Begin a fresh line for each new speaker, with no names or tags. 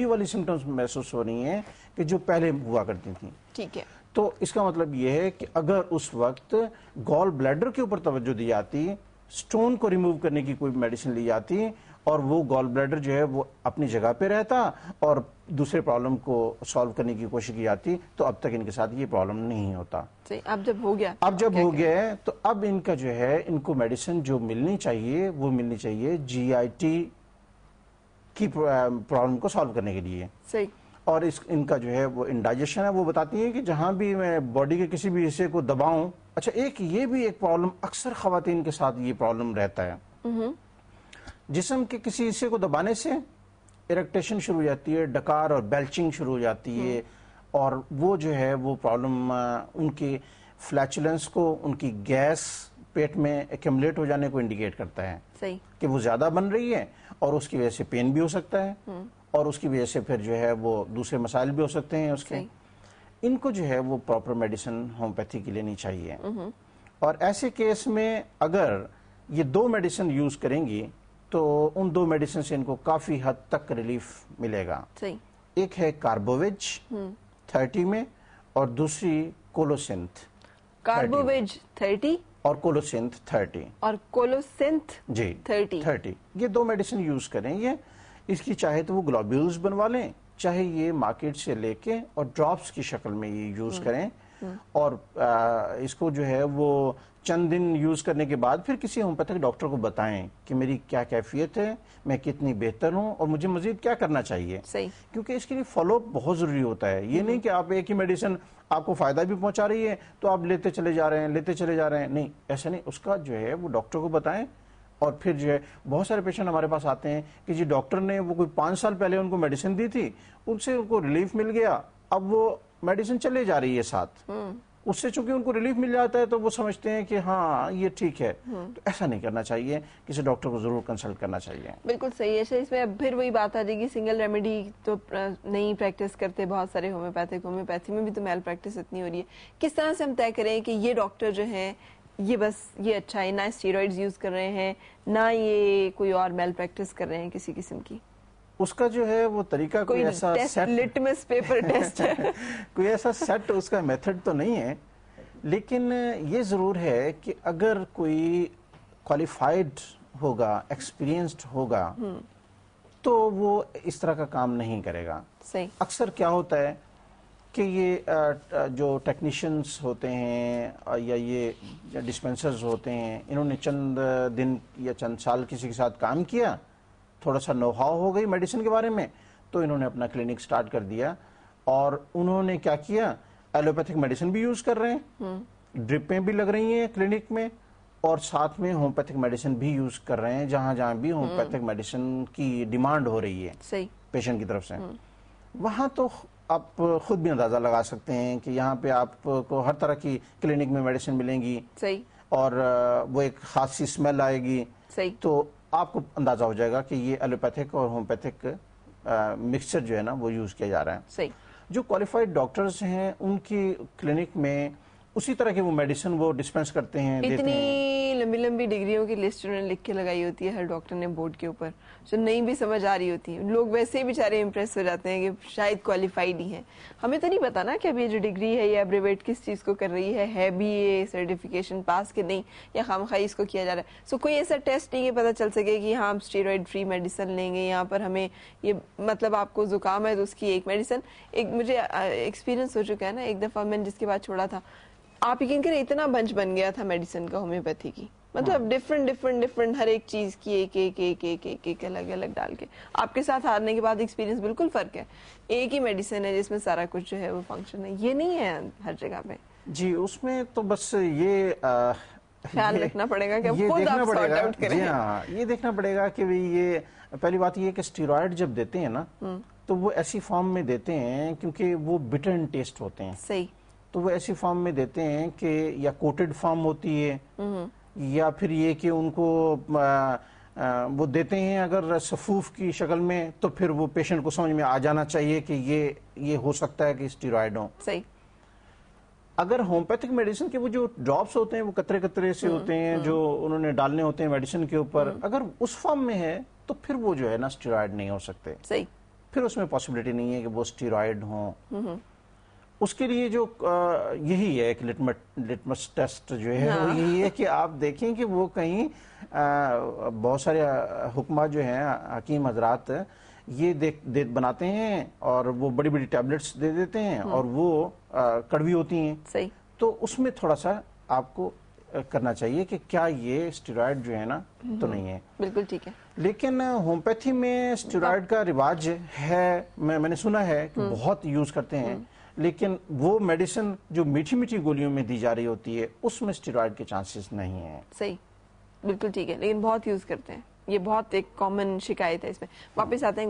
ये वाली सिम्टम्स महसूस हो रही हैं कि जो पहले हुआ करती थी ठीक है तो इसका मतलब ये है कि अगर उस वक्त गॉल ब्लैडर के ऊपर तवज्जो दी जाती स्टोन को रिमूव करने की कोई मेडिसिन ली जाती और वो गॉल ब्लैडर जो है वो अपनी जगह पे रहता और दूसरे प्रॉब्लम को सॉल्व करने की कोशिश की जाती तो अब तक इनके साथ ये प्रॉब्लम नहीं होता अब जब हो गया अब जब हो गया तो अब इनका जो है इनको मेडिसिन जो मिलनी चाहिए वो मिलनी चाहिए जी की प्रॉब्लम को सॉल्व करने के लिए सही और इस इनका जो है वो इंडाइजेशन है वो बताती है कि जहाँ भी मैं बॉडी के किसी भी हिस्से को दबाऊं अच्छा एक ये भी एक प्रॉब्लम अक्सर खातन के साथ ये प्रॉब्लम रहता है हम्म। जिसम के किसी हिस्से को दबाने से इरेक्टेशन शुरू हो जाती है डकार और बेल्चिंग शुरू हो जाती है हम्म। और वो जो है वो प्रॉब्लम उनके फ्लैचुलेंस को उनकी गैस पेट में एक्यूमुलेट हो जाने को इंडिकेट करता है सही कि वो ज्यादा बन रही है और उसकी वजह से पेन भी हो सकता है हम्म। और उसकी वजह से फिर जो है वो दूसरे मसाइल भी हो सकते हैं उसके इनको जो है वो प्रॉपर मेडिसिन होम्योपैथी की लेनी चाहिए हम्म। और ऐसे केस में अगर ये दो मेडिसिन यूज करेंगी तो उन दो मेडिसिन से इनको काफी हद तक रिलीफ मिलेगा एक है कार्बोवेज हम्म। थर्टी में और दूसरी कोलोसिंथ कार्बोवेज थर्टी और कोलोसिंथ 30
और कोलोसिंथ
जी 30 30 ये दो मेडिसिन यूज करें ये इसकी चाहे तो वो ग्लोब्यूल्स बनवा लें चाहे ये मार्केट से लेके और ड्रॉप्स की शक्ल में ये यूज हम्म। करें हम्म। और आ, इसको जो है वो चंद दिन यूज़ करने के बाद फिर किसी होम्योपैथिक डॉक्टर को बताएं कि मेरी क्या कैफियत है मैं कितनी बेहतर हूं और मुझे मजीद क्या करना चाहिए सही क्योंकि इसके लिए फॉलोअप बहुत ज़रूरी होता है ये नहीं हम्म। कि आप एक ही मेडिसिन आपको फ़ायदा भी पहुंचा रही है तो आप लेते चले जा रहे हैं लेते चले जा रहे हैं नहीं ऐसा नहीं उसका जो है वो डॉक्टर को बताएं और फिर जो है बहुत सारे पेशेंट हमारे पास आते हैं कि जी डॉक्टर ने वो कोई पांच साल पहले उनको मेडिसिन दी थी उनसे उनको रिलीफ मिल गया अब वो मेडिसिन चले जा रही है साथ हम्म। उससे चूंकि उनको रिलीफ मिल जाता है तो वो समझते हैं कि हाँ ये ठीक है हम्म। तो ऐसा नहीं करना चाहिए किसी डॉक्टर को जरूर कंसल्ट करना चाहिए
बिल्कुल सही है इसमें अब फिर वही बात आ जाएगी सिंगल रेमेडी तो नहीं प्रैक्टिस करते बहुत सारे होम्योपैथिक होम्योपैथी में भी तो मेल प्रैक्टिस इतनी हो रही है किस तरह से हम तय करें कि ये डॉक्टर जो है ये बस ये अच्छा है ना स्टीरोड यूज कर रहे हैं ना ये कोई और मेल प्रैक्टिस कर रहे हैं किसी किस्म की
उसका जो है वो तरीका कोई, कोई ऐसा सेट लिटमस पेपर टेस्ट है कोई ऐसा सेट उसका मेथड तो नहीं है लेकिन ये ज़रूर है कि अगर कोई क्वालिफाइड होगा एक्सपीरियंस्ड होगा हम्म। तो वो इस तरह का काम नहीं करेगा अक्सर क्या होता है कि ये जो टेक्नीशियंस होते हैं या ये डिस्पेंसर्स होते हैं इन्होंने चंद दिन या चंद साल किसी के साथ काम किया थोड़ा सा नोहाव हो गई मेडिसिन के बारे में तो इन्होंने अपना क्लिनिक स्टार्ट कर दिया और उन्होंने क्या किया एलोपैथिक मेडिसिन भी यूज कर रहे
हैं
ड्रिपें हम्म। भी लग रही हैं क्लिनिक में और साथ में होम्योपैथिक मेडिसिन भी यूज कर रहे हैं जहां जहां भी होम्योपैथिक मेडिसिन की डिमांड हो रही है पेशेंट की तरफ से हम्म। वहां तो आप खुद भी अंदाजा लगा सकते हैं कि यहाँ पे आपको हर तरह की क्लिनिक में मेडिसिन मिलेंगी सही और वो एक खासी स्मेल आएगी सही तो आपको अंदाजा हो जाएगा कि ये एलोपैथिक और होम्योपैथिक मिक्सचर जो है ना वो यूज किया जा रहा है सही जो क्वालिफाइड डॉक्टर्स हैं उनकी क्लिनिक में उसी तरह के वो मेडिसिन वो डिस्पेंस करते हैं इतनी देते
हैं। लंबी लंबी डिग्रियों की लिस्ट उन्होंने लिख के लगाई होती है हर डॉक्टर ने बोर्ड के ऊपर जो नहीं भी समझ आ रही होती है लोग वैसे ही बेचारे इंप्रेस हो जाते हैं कि शायद क्वालिफाइड ही हैं हमें तो नहीं पता ना कि अभी ये जो डिग्री है ये अब्रीवेट किस चीज़ को कर रही है है भी ये सर्टिफिकेशन पास के नहीं या खाम खाई इसको किया जा रहा है सो so, कोई ऐसा टेस्ट नहीं है पता चल सके कि हाँ हम स्टेरॉयड फ्री मेडिसिन लेंगे यहाँ पर हमें ये मतलब आपको ज़ुकाम है तो उसकी एक मेडिसिन एक मुझे एक्सपीरियंस हो चुका है ना एक दफ़ा मैंने जिसके बाद छोड़ा था आप यकीन करें इतना बंच बन गया था मेडिसिन का होम्योपैथी की मतलब डिफरेंट डिफरेंट डिफरेंट हर एक चीज की एक एक एक एक एक एक अलग अलग डाल के आपके साथ हारने के बाद एक्सपीरियंस बिल्कुल फर्क है एक ही मेडिसिन है जिसमें सारा कुछ जो है वो फंक्शन है ये नहीं है हर जगह पे
जी उसमें तो बस ये ख्याल रखना
पड़ेगा कि ये खुद आप आउट करें जी हाँ
ये देखना पड़ेगा कि भाई ये पहली बात ये कि स्टीरॉयड जब देते हैं ना हम्म। तो वो ऐसी फॉर्म में देते हैं क्योंकि वो बिटर टेस्ट होते हैं सही तो वो ऐसी फॉर्म में देते हैं कि या कोटेड फॉर्म होती है
हम्म।
या फिर ये कि उनको आ, आ, वो देते हैं अगर सफूफ की शक्ल में तो फिर वो पेशेंट को समझ में आ जाना चाहिए कि ये ये हो सकता है कि स्टीरॉयड हो सही अगर होम्योपैथिक मेडिसिन के वो जो ड्रॉप्स होते हैं वो कतरे कतरे से हम्म, होते हैं हम्म। जो उन्होंने डालने होते हैं मेडिसिन के ऊपर अगर उस फॉर्म में है तो फिर वो जो है ना स्टीरॉयड नहीं हो सकते सही फिर उसमें पॉसिबिलिटी नहीं है कि वो स्टीरॉयड हो उसके लिए जो यही है एक लिटमस लिटमस टेस्ट जो है वो हाँ। यही है कि आप देखें कि वो कहीं बहुत सारे हुक्मा जो हैं हकीम हजरात ये देख दे बनाते हैं और वो बड़ी बड़ी टैबलेट्स दे देते हैं हाँ। और वो कड़वी होती हैं सही तो उसमें थोड़ा सा आपको करना चाहिए कि क्या ये स्टेरॉयड जो है ना तो हम्म। नहीं है बिल्कुल ठीक है लेकिन होम्योपैथी में स्टेरॉयड हाँ। का रिवाज है मैं मैंने सुना है कि हम्म। बहुत यूज करते हैं हम्म। लेकिन वो मेडिसिन जो मीठी मीठी गोलियों में दी जा रही होती है उसमें स्टेरॉयड के चांसेस नहीं है
सही बिल्कुल ठीक है लेकिन बहुत यूज करते हैं ये बहुत एक कॉमन शिकायत है इसमें वापस आते हैं